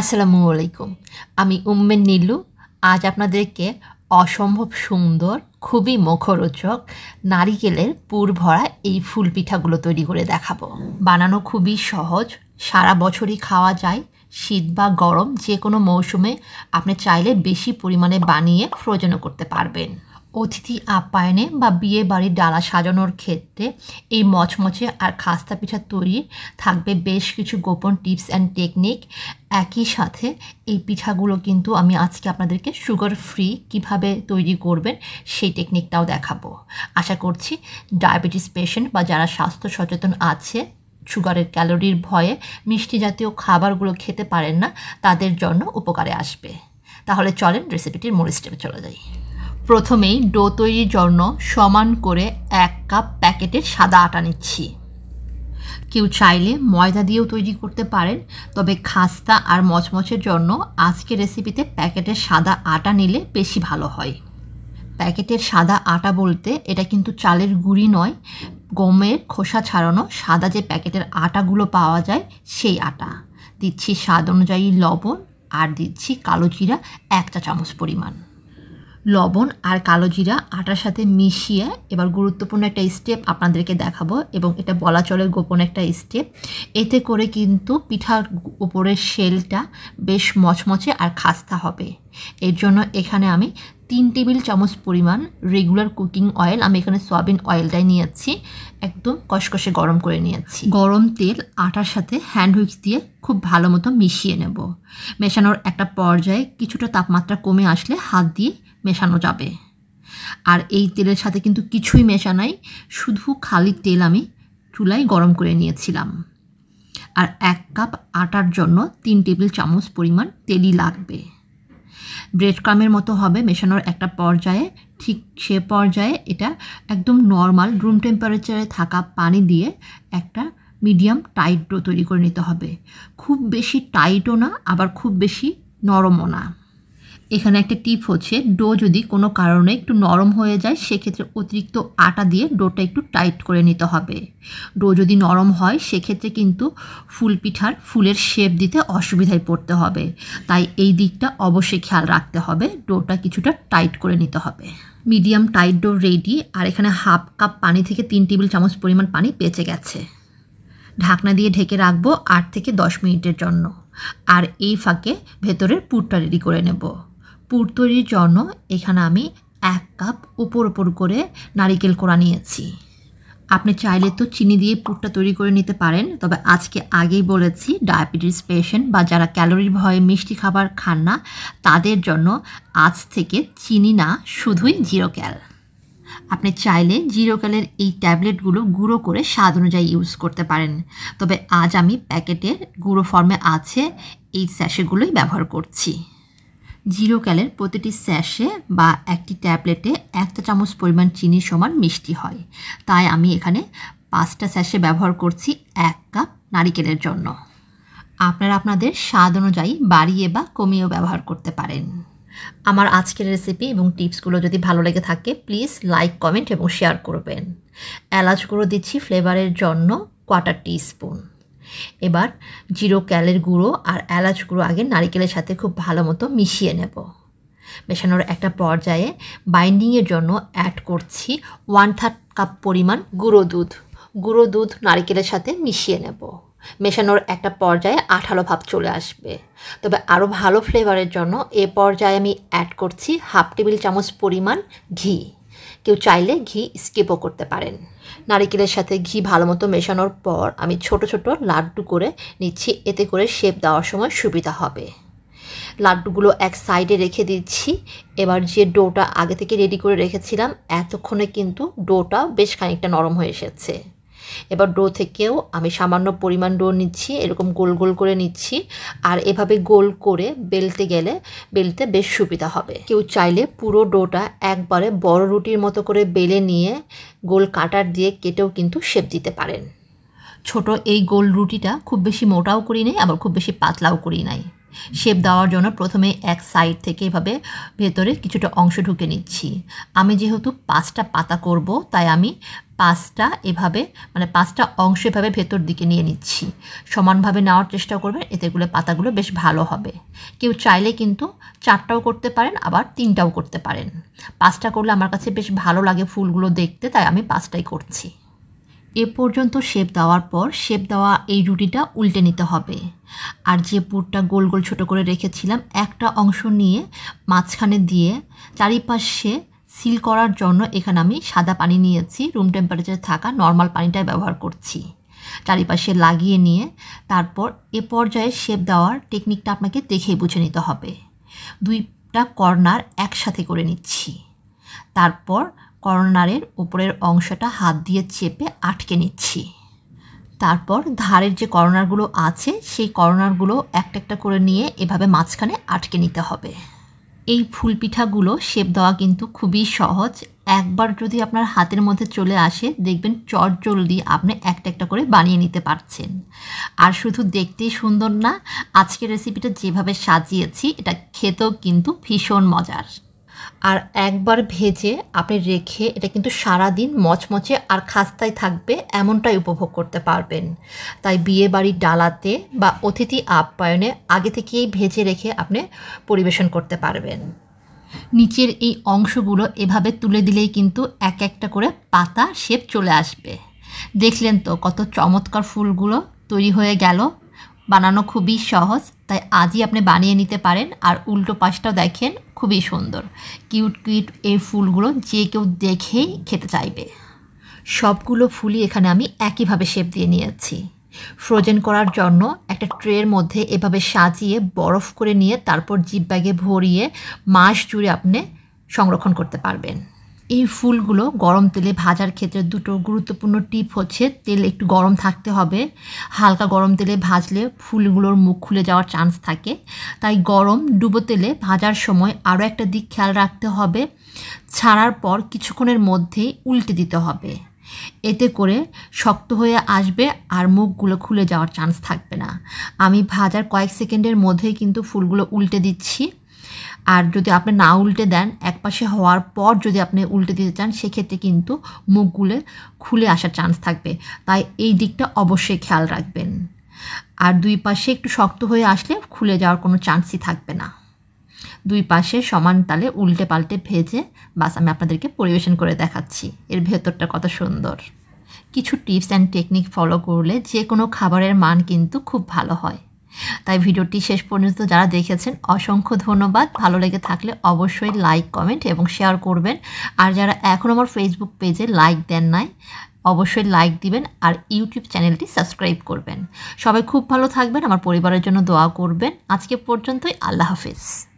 আসসালামু আলাইকুম আমি উম্মেন নীলু আজ আপনাদেরকে অসম্ভব সুন্দর খুবই মুখরোচক নারিকেলের পুর ভরা এই ফুল পিঠাগুলো তৈরি করে দেখাবো বানানো খুবই সহজ সারা বছরই খাওয়া যায় শীত বা গরম যে কোনো মৌসুমে আপনি চাইলে বেশি পরিমাণে বানিয়ে প্রয়োজনও করতে পারবেন অতিথি আপ্যায়নে বা বিয়ে বাড়ির ডালা সাজানোর ক্ষেত্রে এই মচমচে আর খাস্তা পিঠা তৈরি থাকবে বেশ কিছু গোপন টিপস অ্যান্ড টেকনিক একই সাথে এই পিঠাগুলো কিন্তু আমি আজকে আপনাদেরকে সুগার ফ্রি কিভাবে তৈরি করবেন সেই টেকনিকটাও দেখাবো আশা করছি ডায়াবেটিস পেশেন্ট বা যারা স্বাস্থ্য সচেতন আছে সুগারের ক্যালোরির ভয়ে মিষ্টি জাতীয় খাবারগুলো খেতে পারেন না তাদের জন্য উপকারে আসবে তাহলে চলেন রেসিপিটির মূল স্টেপে চলে যাই প্রথমেই ডো তৈরির জন্য সমান করে এক কাপ প্যাকেটের সাদা আটা নিচ্ছি কেউ চাইলে ময়দা দিয়েও তৈরি করতে পারেন তবে খাস্তা আর মচমচের জন্য আজকে রেসিপিতে প্যাকেটের সাদা আটা নিলে বেশি ভালো হয় প্যাকেটের সাদা আটা বলতে এটা কিন্তু চালের গুঁড়ি নয় গমের খোসা ছাড়ানো সাদা যে প্যাকেটের আটাগুলো পাওয়া যায় সেই আটা দিচ্ছি স্বাদ অনুযায়ী লবণ আর দিচ্ছি কালো জিরা একটা চামচ পরিমাণ লবণ আর কালো জিরা আটার সাথে মিশিয়ে এবার গুরুত্বপূর্ণ একটা স্টেপ আপনাদেরকে দেখাবো এবং এটা বলা চলে গোপন একটা স্টেপ এতে করে কিন্তু পিঠার উপরের শেলটা বেশ মচমচে আর খাস্তা হবে এর জন্য এখানে আমি তিন টেবিল চামচ পরিমাণ রেগুলার কুকিং অয়েল আমি এখানে সয়াবিন অয়েলটাই নিয়েছি একদম কষকষে গরম করে নিয়েছি গরম তেল আটার সাথে হ্যান্ড হুইক্স দিয়ে খুব ভালো মতো মিশিয়ে নেব মেশানোর একটা পর্যায়ে কিছুটা তাপমাত্রা কমে আসলে হাত দিয়ে মেশানো যাবে আর এই তেলের সাথে কিন্তু কিছুই মেশা নাই শুধু খালি তেল আমি চুলায় গরম করে নিয়েছিলাম আর এক কাপ আটার জন্য তিন টেবিল চামচ পরিমাণ তেলই লাগবে ব্রেড ক্রামের মতো হবে মেশানোর একটা পর্যায়ে ঠিক সে পর্যায়ে এটা একদম নর্মাল রুম টেম্পারেচারে থাকা পানি দিয়ে একটা মিডিয়াম টাইট ডো তৈরি করে নিতে হবে খুব বেশি টাইটও না আবার খুব বেশি নরমও না এখানে একটা টিপ হচ্ছে ডো যদি কোনো কারণে একটু নরম হয়ে যায় সেক্ষেত্রে অতিরিক্ত আটা দিয়ে ডোটা একটু টাইট করে নিতে হবে ডো যদি নরম হয় সেক্ষেত্রে কিন্তু ফুল পিঠার ফুলের শেপ দিতে অসুবিধায় পড়তে হবে তাই এই দিকটা অবশ্যই খেয়াল রাখতে হবে ডোটা কিছুটা টাইট করে নিতে হবে মিডিয়াম টাইট ডো রেডি আর এখানে হাফ কাপ পানি থেকে তিন টেবিল চামচ পরিমাণ পানি পেঁচে গেছে ঢাকনা দিয়ে ঢেকে রাখবো আট থেকে দশ মিনিটের জন্য আর এই ফাঁকে ভেতরের পুরটা রেডি করে নেব পুর তৈরির জন্য এখানে আমি এক কাপ উপর উপর করে নারিকেল কোড়া নিয়েছি আপনি চাইলে তো চিনি দিয়ে পুরটা তৈরি করে নিতে পারেন তবে আজকে আগেই বলেছি ডায়াবেটিস পেশেন্ট বা যারা ক্যালোরির ভয়ে মিষ্টি খাবার খান না তাদের জন্য আজ থেকে চিনি না শুধুই জিরো ক্যাল আপনি চাইলে ক্যালের এই ট্যাবলেটগুলো গুঁড়ো করে স্বাদ অনুযায়ী ইউজ করতে পারেন তবে আজ আমি প্যাকেটের গুঁড়ো ফর্মে আছে এই স্যাশেগুলোই ব্যবহার করছি জিরো ক্যালের প্রতিটি স্যাশে বা একটি ট্যাবলেটে একটা চামচ পরিমাণ চিনি সমান মিষ্টি হয় তাই আমি এখানে পাঁচটা স্যাশে ব্যবহার করছি এক কাপ নারিকেলের জন্য আপনারা আপনাদের স্বাদ অনুযায়ী বাড়িয়ে বা কমিয়েও ব্যবহার করতে পারেন আমার আজকের রেসিপি এবং টিপসগুলো যদি ভালো লেগে থাকে প্লিজ লাইক কমেন্ট এবং শেয়ার করবেন এলাচ গুঁড়ো দিচ্ছি ফ্লেভারের জন্য কোয়াটার টি স্পুন এবার জিরো ক্যালের গুঁড়ো আর এলাচ গুঁড়ো আগে নারিকেলের সাথে খুব ভালো মতো মিশিয়ে নেব মেশানোর একটা পর্যায়ে বাইন্ডিংয়ের জন্য অ্যাড করছি ওয়ান থার্ড কাপ পরিমাণ গুঁড়ো দুধ গুঁড়ো দুধ নারিকেলের সাথে মিশিয়ে নেব মেশানোর একটা পর্যায়ে আঠালো ভাব চলে আসবে তবে আরও ভালো ফ্লেভারের জন্য এ পর্যায়ে আমি অ্যাড করছি হাফ টেবিল চামচ পরিমাণ ঘি কেউ চাইলে ঘি স্কিপও করতে পারেন নারিকেলের সাথে ঘি ভালো মতো মেশানোর পর আমি ছোট ছোট লাড্ডু করে নিচ্ছি এতে করে শেপ দেওয়ার সময় সুবিধা হবে লাড্ডুগুলো এক সাইডে রেখে দিচ্ছি এবার যে ডোটা আগে থেকে রেডি করে রেখেছিলাম এতক্ষণে কিন্তু ডোটা বেশ খানিকটা নরম হয়ে এসেছে এবার ডো থেকেও আমি সামান্য পরিমাণ ডো নিচ্ছি এরকম গোল গোল করে নিচ্ছি আর এভাবে গোল করে বেলতে গেলে বেলতে বেশ সুবিধা হবে কেউ চাইলে পুরো ডোটা একবারে বড় রুটির মতো করে বেলে নিয়ে গোল কাটার দিয়ে কেটেও কিন্তু শেপ দিতে পারেন ছোট এই গোল রুটিটা খুব বেশি মোটাও করি নাই আবার খুব বেশি পাতলাও করি নাই শেপ দেওয়ার জন্য প্রথমে এক সাইড থেকে এভাবে ভেতরে কিছুটা অংশ ঢুকে নিচ্ছি আমি যেহেতু পাঁচটা পাতা করব তাই আমি পাঁচটা এভাবে মানে পাঁচটা অংশ এভাবে ভেতর দিকে নিয়ে নিচ্ছি সমানভাবে নেওয়ার চেষ্টা করবেন এতে এগুলো পাতাগুলো বেশ ভালো হবে কেউ চাইলে কিন্তু চারটাও করতে পারেন আবার তিনটাও করতে পারেন পাঁচটা করলে আমার কাছে বেশ ভালো লাগে ফুলগুলো দেখতে তাই আমি পাঁচটাই করছি এ পর্যন্ত শেপ দেওয়ার পর শেপ দেওয়া এই রুটিটা উল্টে নিতে হবে আর যে পুরটা গোল গোল ছোটো করে রেখেছিলাম একটা অংশ নিয়ে মাঝখানে দিয়ে চারিপাশে সিল করার জন্য এখানে আমি সাদা পানি নিয়েছি রুম টেম্পারেচারে থাকা নর্মাল পানিটাই ব্যবহার করছি চারিপাশে লাগিয়ে নিয়ে তারপর এ পর্যায়ে শেপ দেওয়ার টেকনিকটা আপনাকে দেখেই বুঝে নিতে হবে দুইটা কর্নার একসাথে করে নিচ্ছি তারপর কর্নারের ওপরের অংশটা হাত দিয়ে চেপে আটকে নিচ্ছি তারপর ধারের যে কর্নারগুলো আছে সেই কর্নারগুলো একটা একটা করে নিয়ে এভাবে মাঝখানে আটকে নিতে হবে এই ফুল পিঠাগুলো শেপ দেওয়া কিন্তু খুবই সহজ একবার যদি আপনার হাতের মধ্যে চলে আসে দেখবেন চট জলদি আপনি একটা একটা করে বানিয়ে নিতে পারছেন আর শুধু দেখতেই সুন্দর না আজকের রেসিপিটা যেভাবে সাজিয়েছি এটা খেতেও কিন্তু ভীষণ মজার আর একবার ভেজে আপনি রেখে এটা কিন্তু সারাদিন মচমচে আর খাস্তায় থাকবে এমনটাই উপভোগ করতে পারবেন তাই বিয়ে বাড়ি ডালাতে বা অতিথি আপ্যায়নে আগে থেকেই ভেজে রেখে আপনি পরিবেশন করতে পারবেন নিচের এই অংশগুলো এভাবে তুলে দিলেই কিন্তু এক একটা করে পাতা শেপ চলে আসবে দেখলেন তো কত চমৎকার ফুলগুলো তৈরি হয়ে গেল বানানো খুবই সহজ তাই আজই আপনি বানিয়ে নিতে পারেন আর উল্টো পাশটাও দেখেন খুবই সুন্দর কিউট কিউট এই ফুলগুলো যে কেউ দেখেই খেতে চাইবে সবগুলো ফুলই এখানে আমি একইভাবে শেপ দিয়ে নিয়েছি ফ্রোজেন করার জন্য একটা ট্রের মধ্যে এভাবে সাজিয়ে বরফ করে নিয়ে তারপর জিপ ব্যাগে ভরিয়ে মাস জুড়ে আপনি সংরক্ষণ করতে পারবেন এই ফুলগুলো গরম তেলে ভাজার ক্ষেত্রে দুটো গুরুত্বপূর্ণ টিপ হচ্ছে তেল একটু গরম থাকতে হবে হালকা গরম তেলে ভাজলে ফুলগুলোর মুখ খুলে যাওয়ার চান্স থাকে তাই গরম ডুবো তেলে ভাজার সময় আরও একটা দিক খেয়াল রাখতে হবে ছাড়ার পর কিছুক্ষণের মধ্যেই উল্টে দিতে হবে এতে করে শক্ত হয়ে আসবে আর মুখগুলো খুলে যাওয়ার চান্স থাকবে না আমি ভাজার কয়েক সেকেন্ডের মধ্যেই কিন্তু ফুলগুলো উল্টে দিচ্ছি আর যদি আপনি না উল্টে দেন একপাশে হওয়ার পর যদি আপনি উল্টে দিতে চান সেক্ষেত্রে কিন্তু মুখগুলো খুলে আসার চান্স থাকবে তাই এই দিকটা অবশ্যই খেয়াল রাখবেন আর দুই পাশে একটু শক্ত হয়ে আসলে খুলে যাওয়ার কোনো চান্সই থাকবে না দুই পাশে সমান তালে উল্টে পাল্টে ভেজে বাস আমি আপনাদেরকে পরিবেশন করে দেখাচ্ছি এর ভেতরটা কত সুন্দর কিছু টিপস অ্যান্ড টেকনিক ফলো করলে যে কোনো খাবারের মান কিন্তু খুব ভালো হয় তাই ভিডিওটি শেষ পর্যন্ত যারা দেখেছেন অসংখ্য ধন্যবাদ ভালো লেগে থাকলে অবশ্যই লাইক কমেন্ট এবং শেয়ার করবেন আর যারা এখন আমার ফেসবুক পেজে লাইক দেন নাই অবশ্যই লাইক দিবেন আর ইউটিউব চ্যানেলটি সাবস্ক্রাইব করবেন সবাই খুব ভালো থাকবেন আমার পরিবারের জন্য দোয়া করবেন আজকে পর্যন্তই আল্লাহ হাফেজ